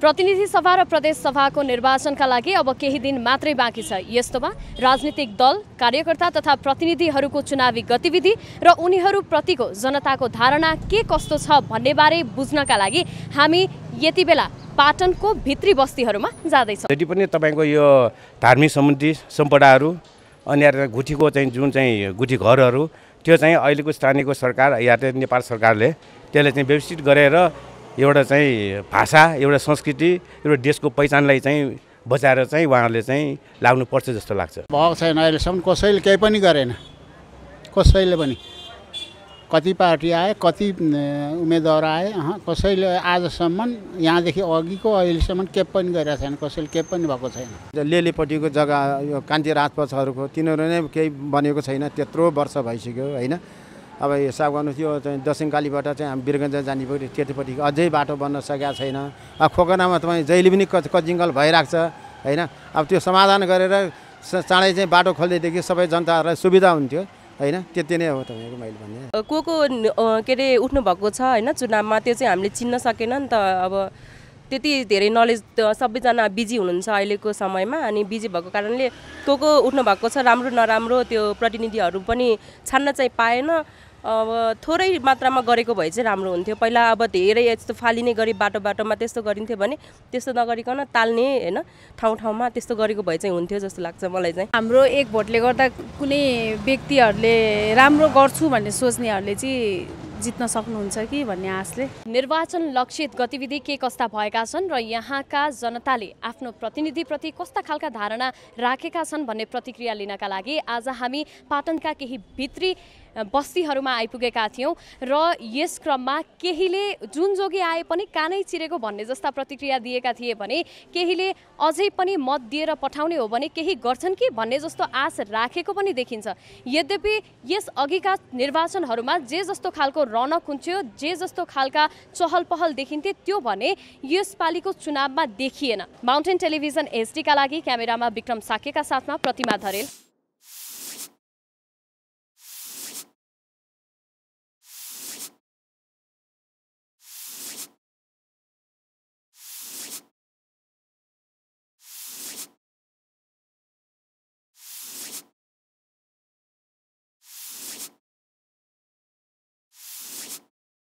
प्रतिनिधि सभा र प्रदेश सभाको निर्वाचनका लागि अब केही दिन मात्रै बाँकी छ यस्तोमा राजनीतिक दल कार्यकर्ता तथा प्रतिनिधिहरूको चुनावी गतिविधि र उनीहरूप्रतिको जनताको धारणा के कस्तो छ भन्नेबारे बुझ्नका लागि हामी यति बेला पाटनको भित्री बस्तीहरूमा जाँदैछौँ जति पनि तपाईँको यो धार्मिक सम्बन्धी सम्पदाहरू अनि गुठीको चाहिँ जुन चाहिँ गुठी घरहरू त्यो चाहिँ अहिलेको स्थानीय सरकार या त नेपाल सरकारले त्यसलाई चाहिँ व्यवस्थित गरेर एउटा चाहिँ भाषा एउटा संस्कृति एउटा देशको पहिचानलाई चाहिँ बचाएर चाहिँ उहाँहरूले चाहिँ लाग्नुपर्छ जस्तो लाग्छ भएको छैन अहिलेसम्म कसैले केही पनि गरेन कसैले पनि कति पार्टी आए कति उम्मेदवार आए कसैले आजसम्म यहाँदेखि अघिको अहिलेसम्म के पनि गरेका छैन कसैले के पनि भएको छैन लेलेपट्टिको जग्गा यो कान्ति राजपक्षहरूको तिनीहरू नै केही बनेको छैन त्यत्रो वर्ष भइसक्यो होइन अब हिसाब गर्नु थियो चाहिँ कालीबाट चाहिँ हामी बिरगन्ज जाने पऱ्यो त्यतिपट्टि अझै बाटो बन्न सकेका छैन अब खोकनामा तपाईँ जहिले पनि कच कचिङ्गल भइरहेको छ होइन अब त्यो समाधान गरेर चाँडै चाहिँ बाटो खोल्दैदेखि सबै जनताहरूलाई सुविधा हुन्थ्यो होइन त्यति नै हो तपाईँको मैले भने को को के अरे उठ्नु भएको छ होइन चुनावमा त्यो चाहिँ हामीले चिन्न सकेन नि त अब त्यति धेरै नलेज सबैजना बिजी हुनुहुन्छ अहिलेको समयमा अनि बिजी भएको कारणले को को उठ्नु भएको छ राम्रो नराम्रो त्यो प्रतिनिधिहरू पनि छान्न चाहिँ पाएन अब थोरै मात्रामा गरेको भए चाहिँ राम्रो हुन्थ्यो पहिला अब धेरै यस्तो फालिने गरी बाटो बाटोमा त्यस्तो गरिन्थ्यो भने त्यस्तो नगरिकन ताल्ने होइन ठाउँ ठाउँमा त्यस्तो गरेको भए चाहिँ हुन्थ्यो जस्तो लाग्छ मलाई चाहिँ हाम्रो एक भोटले गर्दा कुनै व्यक्तिहरूले राम्रो गर्छु भन्ने सोच्नेहरूले चाहिँ जित्न सक्नुहुन्छ कि भन्ने आशले निर्वाचन लक्षित गतिविधि के कस्ता भएका छन् र यहाँका जनताले आफ्नो प्रतिनिधिप्रति कस्ता खालका धारणा राखेका छन् भन्ने प्रतिक्रिया लिनका लागि आज हामी पाटनका केही भित्री बस्तीहरूमा आइपुगेका थियौँ र यस क्रममा केहीले जुन जोगी आए पनि कानै चिरेको भन्ने जस्ता प्रतिक्रिया दिएका थिए भने केहीले अझै पनि मत दिएर पठाउने हो भने केही गर्छन् कि भन्ने जस्तो आश राखेको पनि देखिन्छ यद्यपि यस अघिका निर्वाचनहरूमा जे जस्तो खालको रौनक हुन्थ्यो जे जस्तो खालका चहल पहल देखिन्थे त्यो भने यसपालिको चुनावमा देखिएन माउन्टेन टेलिभिजन एचडीका लागि क्यामेरामा विक्रम साकेका साथमा प्रतिमा धरेल